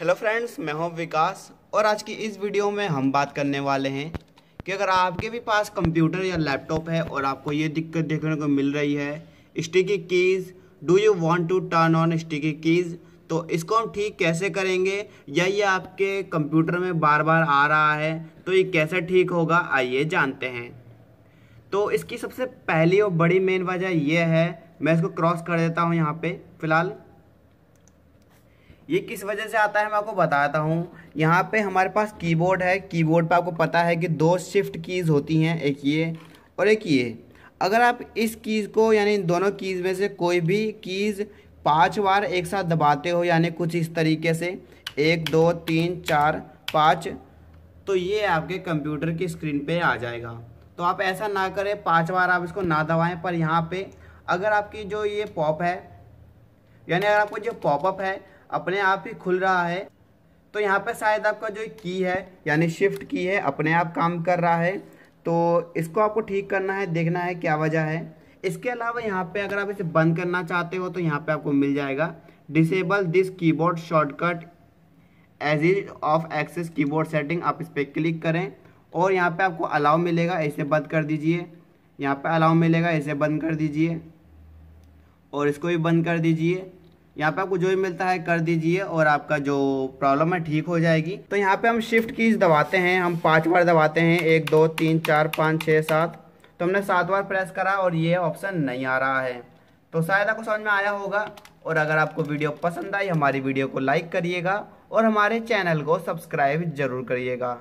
hello friends मैं हूं विकास और आज की इस वीडियो में हम बात करने वाले हैं कि अगर आपके भी पास कंप्यूटर या लैपटॉप है और आपको ये दिक्कत देखने को मिल रही है sticky keys do you want to turn on sticky keys तो इसको हम ठीक कैसे करेंगे या ये आपके कंप्यूटर में बार बार आ रहा है तो ये कैसे ठीक होगा आइए जानते हैं तो इसकी सबसे पहली और बड़ी मेन वजह यह है मैं इसको क्रॉस कर देता हूँ यहाँ पर फ़िलहाल ये किस वजह से आता है मैं आपको बताता हूँ यहाँ पे हमारे पास कीबोर्ड है कीबोर्ड पे आपको पता है कि दो शिफ्ट कीज़ होती हैं एक ये और एक ये अगर आप इस कीज़ को यानी दोनों कीज़ में से कोई भी कीज़ पाँच बार एक साथ दबाते हो यानी कुछ इस तरीके से एक दो तीन चार पाँच तो ये आपके कंप्यूटर की स्क्रीन पर आ जाएगा तो आप ऐसा ना करें पाँच बार आप इसको ना दबाएँ पर यहाँ पर अगर आपकी जो ये पॉप है यानी अगर आपको जो पॉपअप है अपने आप ही खुल रहा है तो यहाँ पर शायद आपका जो की है यानी शिफ्ट की है अपने आप काम कर रहा है तो इसको आपको ठीक करना है देखना है क्या वजह है इसके अलावा यहाँ पे अगर आप इसे बंद करना चाहते हो तो यहाँ पे आपको मिल जाएगा disable this keyboard shortcut as ease of access keyboard setting आप इस पर क्लिक करें और यहाँ पे आपको अलाउ मिलेगा ऐसे बंद कर दीजिए यहाँ पे अलाउ मिलेगा ऐसे बंद कर दीजिए और इसको भी बंद कर दीजिए यहाँ पे आपको जो भी मिलता है कर दीजिए और आपका जो प्रॉब्लम है ठीक हो जाएगी तो यहाँ पे हम शिफ्ट कीज दबाते हैं हम पाँच बार दबाते हैं एक दो तीन चार पाँच छः सात तो हमने सात बार प्रेस करा और ये ऑप्शन नहीं आ रहा है तो शायद आपको समझ में आया होगा और अगर आपको वीडियो पसंद आई हमारी वीडियो को लाइक करिएगा और हमारे चैनल को सब्सक्राइब जरूर करिएगा